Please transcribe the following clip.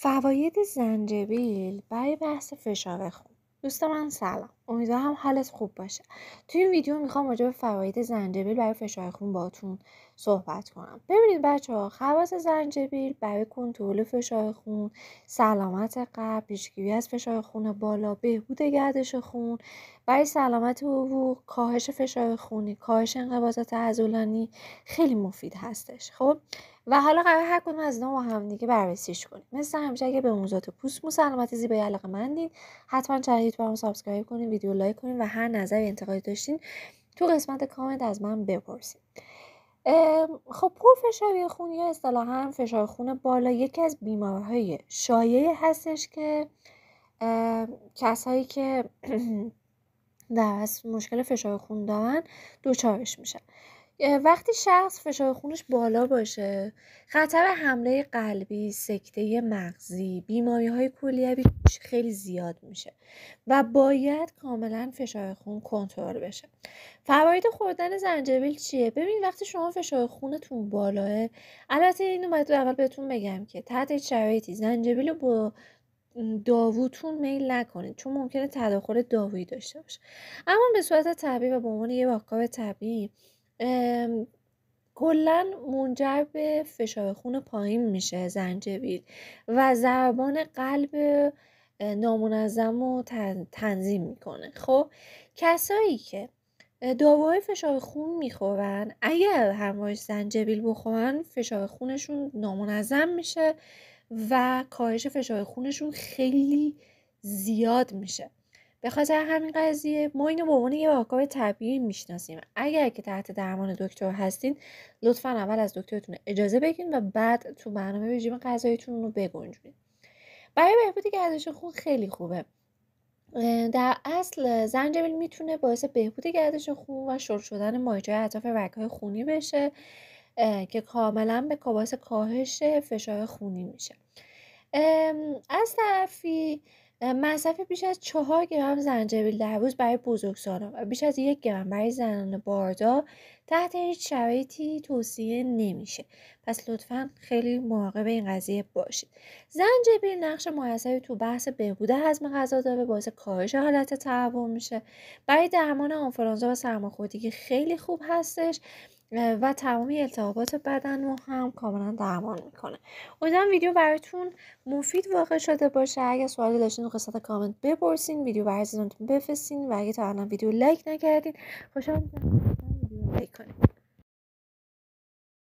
فواید زنجبیل برای بحث فشار خون دوست من سلام امیدوارم حالت خوب باشه توی این ویدیو میخوام راجع به فواید زنجبیل برای فشار خون باتون صحبت کنم ببینید بچه ها خواص زنجبیل برای کنترل فشار خون سلامت قلب پیشگیری از فشار خون بالا بهبود گردش خون برای سلامت عروق کاهش فشار خونی کاهش انقباضات عضلانی خیلی مفید هستش خب و حالا قرار هر کدوم از اینا و هم دیگه بررسیش کنیم مثل همیشه اگه به موضوعات پوست مو سلامت زیبایی علاقه مندین حتما چنل یوتیوبم سابسکرایب کنید ویدیو لایک کنید و هر نظر انتقادی داشتین تو قسمت کامنت از من بپرسید خب پر فشاری خون یا اصطلاحا فشار خون بالا یکی از بیمارهای شایع هستش که کسایی که در مشکل فشار خون دارن دوچارش میشن وقتی شخص فشار خونش بالا باشه خطر حمله قلبی سکته مغزی بیماری های کلیوی خیلی زیاد میشه و باید کاملا فشار خون کنترل بشه فواید خوردن زنجبیل چیه ببین وقتی شما فشار خونتون بالاه البته اینو باید اول بهتون بگم که تحت شرایطی زنجبیل با داووتون میل نکنید چون ممکنه تداخل داویی داشته باشه اما به صورت طبیعی و به عنوان یه طبیعی کلا منجر به فشار خون پایین میشه زنجبیل و ضربان قلب نامنظم رو تنظیم میکنه خب کسایی که داروهای فشار خون میخورن اگر همراهش زنجبیل بخورن فشار خونشون نامنظم میشه و کاهش فشار خونشون خیلی زیاد میشه به خاطر همین قضیه ما اینو به عنوان یه واکاو طبیعی میشناسیم اگر که تحت درمان دکتر هستین لطفا اول از دکترتون اجازه بگیرین و بعد تو برنامه رژیم غذاییتون رو بگنجونید برای بهبود گردش خون خیلی خوبه در اصل زنجبیل میتونه باعث بهبود گردش خون و شل شدن مایجه اطراف رگهای خونی بشه که کاملا به باعث کاهش فشار خونی میشه از طرفی مصرف بیش از چهار گرم زنجبیل در روز برای بزرگسالان و بیش از یک گرم برای زنان باردار تحت هیچ شرایطی توصیه نمیشه پس لطفا خیلی مراقب این قضیه باشید زنجبیل نقش موثری تو بحث بهبود هضم غذا داره باعث کاهش حالت تهوع میشه برای درمان آنفرانزا و سرماخوردگی خیلی خوب هستش و تمامی التهابات بدن رو هم کاملا درمان میکنه امیدوارم ویدیو براتون مفید واقع شده باشه اگه سوالی داشتین تو قسمت کامنت بپرسین ویدیو برای بفرستین و اگه تا الان ویدیو لایک نکردین خوشحال میشم ویدیو لایک کنید